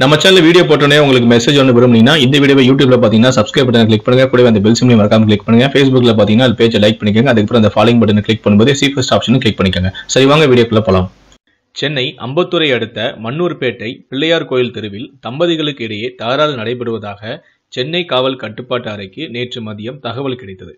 நம்ம channel video போட்டோன்னே உங்களுக்கு மெசேஜ் ஒன்று விரும்புனீங்கன்னா இந்த வீடியோ யூடியூப்ல பார்த்தீங்கன்னா சப்ஸ்கிரைப் பட்டன் கிளிக் பண்ணுங்க கூட அந்த பெல் சிம்லையும் மறக்காம கிளிக் பண்ணுங்க ஃபேஸ்புக்ல பார்த்தீங்கன்னா அது பேஜை லைக் பண்ணிக்கோங்க அதுக்கப்புறம் அந்த ஃபாலோயிங் பட்டன் கிளிக் பண்ணும்போது சீஃபஸ்ட் ஆப்ஷன் கிளிக் பண்ணிக்கோங்க சரி வாங்க வீடியோக்குள்ள போகலாம் சென்னை அம்பத்தூரை அடுத்த மன்னூர்பேட்டை பிள்ளையார் கோயில் தெருவில் தம்பதிகளுக்கு இடையே தகராறு நடைபெறுவதாக சென்னை காவல் கட்டுப்பாட்டு அறைக்கு நேற்று மதியம் தகவல் கிடைத்தது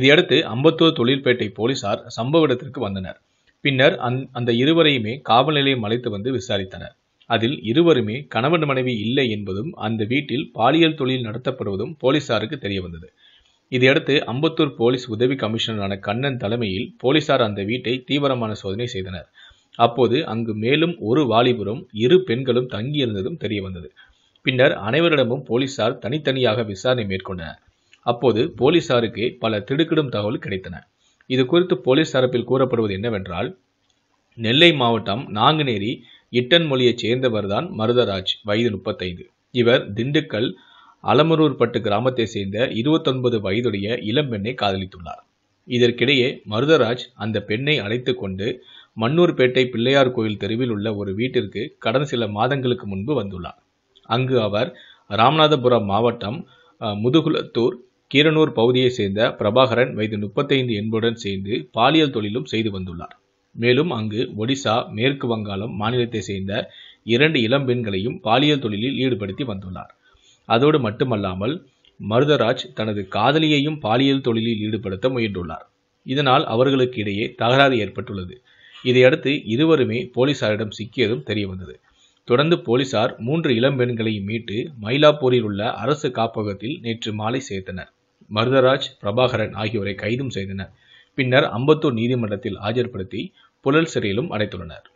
இதையடுத்து அம்பத்தூர் தொழிற்பேட்டை போலீசார் சம்பவ இடத்திற்கு வந்தனர் பின்னர் அந்த இருவரையுமே காவல் நிலையம் அழைத்து வந்து விசாரித்தனர் அதில் இருவருமே கணவன் மனைவி இல்லை என்பதும் அந்த வீட்டில் பாலியல் தொழில் நடத்தப்படுவதும் போலீசாருக்கு தெரியவந்தது இதையடுத்து அம்பத்தூர் போலீஸ் உதவி கமிஷனரான கண்ணன் தலைமையில் போலீசார் அந்த வீட்டை தீவிரமான சோதனை செய்தனர் அப்போது அங்கு மேலும் ஒரு வாலிபரும் இரு பெண்களும் தங்கியிருந்ததும் தெரிய வந்தது பின்னர் அனைவரிடமும் போலீசார் தனித்தனியாக விசாரணை மேற்கொண்டனர் அப்போது போலீசாருக்கு பல திடுக்கிடும் தகவல் கிடைத்தன இது குறித்து போலீஸ் தரப்பில் கூறப்படுவது என்னவென்றால் நெல்லை மாவட்டம் நாங்குநேரி இட்டன் மொழியைச் சேர்ந்தவர்தான் மருதராஜ் வயது முப்பத்தைந்து இவர் திண்டுக்கல் அலமரூர்பட்டு கிராமத்தை சேர்ந்த இருபத்தொன்பது வயதுடைய இளம்பெண்ணை காதலித்துள்ளார் இதற்கிடையே மருதராஜ் அந்த பெண்ணை அழைத்து கொண்டு மன்னூர்பேட்டை பிள்ளையார் கோயில் தெருவில் உள்ள ஒரு வீட்டிற்கு கடந்த சில மாதங்களுக்கு முன்பு வந்துள்ளார் அங்கு அவர் ராமநாதபுரம் மாவட்டம் முதுகுலத்தூர் கீரனூர் பகுதியைச் சேர்ந்த பிரபாகரன் வயது முப்பத்தைந்து என்புடன் சேர்ந்து பாலியல் தொழிலும் செய்து வந்துள்ளார் மேலும் அங்கு ஒடிசா மேற்கு வங்காளம் மாநிலத்தை சேர்ந்த இரண்டு இளம்பெண்களையும் பாலியல் தொழிலில் ஈடுபடுத்தி வந்துள்ளார் அதோடு மட்டுமல்லாமல் மருதராஜ் தனது காதலியையும் பாலியல் தொழிலில் ஈடுபடுத்த முயன்றுள்ளார் இதனால் அவர்களுக்கு இடையே தகராறு ஏற்பட்டுள்ளது இதையடுத்து இருவருமே போலீசாரிடம் சிக்கியதும் தெரியவந்தது தொடர்ந்து போலீசார் மூன்று இளம்பெண்களையும் மீட்டு மயிலாப்பூரில் உள்ள அரசு காப்பகத்தில் நேற்று மாலை சேர்த்தனர் மருதராஜ் பிரபாகரன் ஆகியோரை கைதும் செய்தனர் பின்னர் அம்பத்தூர் நீதிமன்றத்தில் ஆஜர்படுத்தி புழல் சிறையிலும் அடைத்துள்ளனர்